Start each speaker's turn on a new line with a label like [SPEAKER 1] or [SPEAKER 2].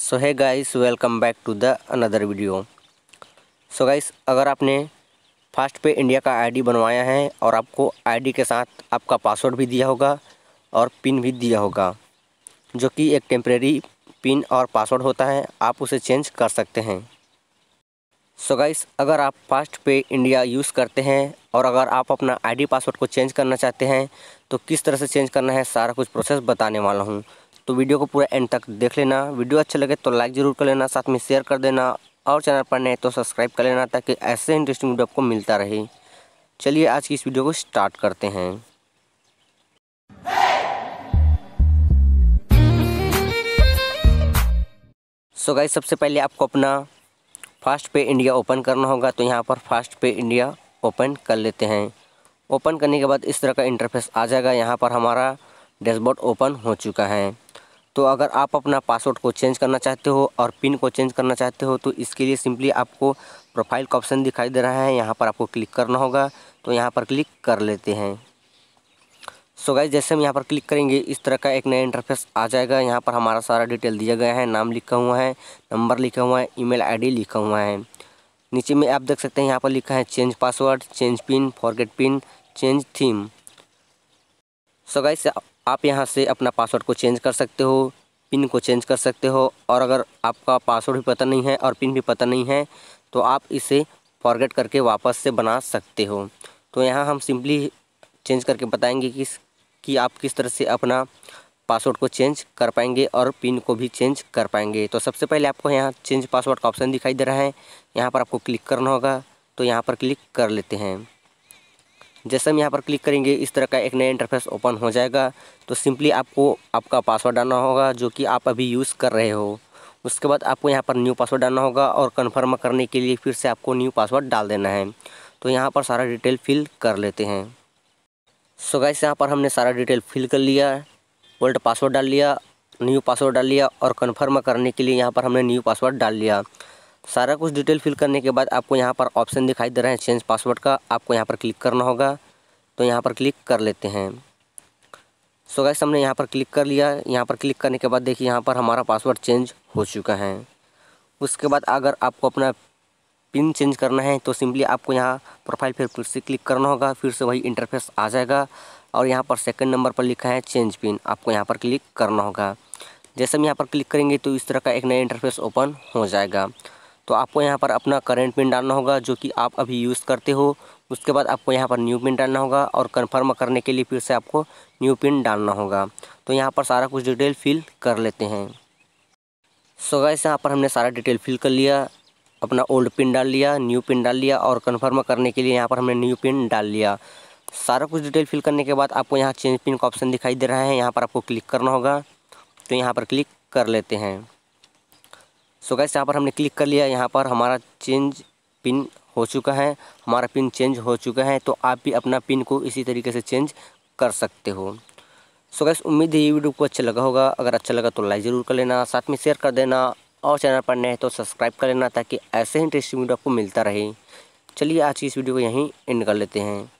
[SPEAKER 1] so hi guys welcome back to the another video so guys अगर आपने fast पे India का ID बनवाया है और आपको आईडी के साथ आपका पासवर्ड भी दिया होगा और पिन भी दिया होगा जो कि एक टेम्प्रेरी पिन और पासवर्ड होता है आप उसे चेंज कर सकते हैं सो so गाइस अगर आप फास्ट पे इंडिया यूज़ करते हैं और अगर आप अपना आईडी पासवर्ड को चेंज करना चाहते हैं तो किस तरह से चेंज करना है सारा कुछ प्रोसेस बताने वाला हूँ तो वीडियो को पूरा एंड तक देख लेना वीडियो अच्छा लगे तो लाइक ज़रूर कर लेना साथ में शेयर कर देना और चैनल पर नए तो सब्सक्राइब कर लेना ताकि ऐसे इंटरेस्टिंग वीडियो आपको मिलता रहे चलिए आज की इस वीडियो को स्टार्ट करते हैं सो गाइस सबसे पहले आपको अपना फास्ट पे इंडिया ओपन करना होगा तो यहाँ पर फास्ट पे इंडिया ओपन कर लेते हैं ओपन करने के बाद इस तरह का इंटरफेस आ जाएगा यहाँ पर हमारा डैशबोर्ड ओपन हो चुका है तो अगर आप अपना पासवर्ड को चेंज करना चाहते हो और पिन को चेंज करना चाहते हो तो इसके लिए सिंपली आपको प्रोफाइल का ऑप्शन दिखाई दे रहा है यहाँ पर आपको क्लिक करना होगा तो यहाँ पर क्लिक कर लेते हैं सो गाइज जैसे हम यहाँ पर क्लिक करेंगे इस तरह का एक नया इंटरफेस आ जाएगा यहाँ पर हमारा सारा डिटेल दिया गया है नाम लिखा हुआ है नंबर लिखा हुआ है ईमेल आईडी लिखा हुआ है नीचे में आप देख सकते हैं यहाँ पर लिखा है change password change pin forget pin change theme so guys आप यहाँ से अपना पासवर्ड को चेंज कर सकते हो पिन को चेंज कर सकते हो और अगर आपका पासवर्ड भी पता नहीं है और पिन भी पता नहीं है तो आप इसे फॉरगेट करके वापस से बना सकते हो तो यहाँ हम सिंपली चेंज करके बताएंगे कि कि आप किस तरह से अपना पासवर्ड को चेंज कर पाएंगे और पिन को भी चेंज कर पाएंगे तो सबसे पहले आपको यहाँ चेंज पासवर्ड का ऑप्शन दिखाई दे रहा है यहाँ पर आपको क्लिक करना होगा तो यहाँ पर क्लिक कर लेते हैं जैसे हम यहाँ पर क्लिक करेंगे इस तरह का एक नया इंटरफेस ओपन हो जाएगा तो सिंपली आपको आपका पासवर्ड डालना होगा जो कि आप अभी यूज़ कर रहे हो उसके बाद आपको यहाँ पर न्यू पासवर्ड डालना होगा और कन्फर्म करने के लिए फिर से आपको न्यू पासवर्ड डाल देना है तो यहाँ पर सारा डिटेल फिल कर लेते हैं सो गाइस यहाँ पर हमने सारा डिटेल फिल कर लिया ओल्ड पासवर्ड डाल लिया न्यू पासवर्ड डाल लिया और कन्फर्म करने के लिए यहाँ पर हमने न्यू पासवर्ड डाल लिया सारा कुछ डिटेल फिल करने के बाद आपको यहाँ पर ऑप्शन दिखाई दे रहा है चेंज पासवर्ड का आपको यहाँ पर क्लिक करना होगा तो यहाँ पर क्लिक कर लेते हैं सो गैस हमने यहाँ पर क्लिक कर लिया यहाँ पर क्लिक करने के बाद देखिए यहाँ पर हमारा पासवर्ड चेंज हो चुका है उसके बाद अगर आपको अपना पिन चेंज करना है तो सिंपली आपको यहाँ प्रोफाइल फिर से क्लिक करना होगा फिर से वही इंटरफेस आ जाएगा और यहाँ पर सेकंड नंबर पर लिखा है चेंज पिन आपको यहाँ पर क्लिक करना होगा जैसे हम यहाँ पर क्लिक करेंगे तो इस तरह का एक नया इंटरफेस ओपन हो जाएगा तो आपको यहाँ पर अपना करंट पिन डालना होगा जो कि आप अभी यूज़ करते हो उसके बाद आपको यहाँ पर न्यू पिन डालना होगा और कंफर्म करने के लिए फिर से आपको न्यू पिन डालना होगा तो यहाँ पर सारा कुछ डिटेल फिल कर लेते हैं सो so यहाँ पर हमने सारा डिटेल फिल कर लिया अपना ओल्ड पिन डाल लिया न्यू पिन डाल लिया और कन्फर्म करने के लिए यहाँ पर हमने न्यू पिन डाल लिया सारा कुछ डिटेल फिल करने के बाद आपको यहाँ चेंज पिन का ऑप्शन दिखाई दे रहा है यहाँ पर आपको क्लिक करना होगा तो यहाँ पर क्लिक कर लेते हैं सो गैस यहाँ पर हमने क्लिक कर लिया यहाँ पर हमारा चेंज पिन हो चुका है हमारा पिन चेंज हो चुका है तो आप भी अपना पिन को इसी तरीके से चेंज कर सकते हो सो गैस उम्मीद है ये वीडियो को अच्छा लगा होगा अगर अच्छा लगा तो लाइक ज़रूर कर लेना साथ में शेयर कर देना और चैनल पर नए तो सब्सक्राइब कर लेना ताकि ऐसे ही इंटरेस्टिंग वीडियो आपको मिलता रहे चलिए आज की इस वीडियो को यहीं एंड कर लेते हैं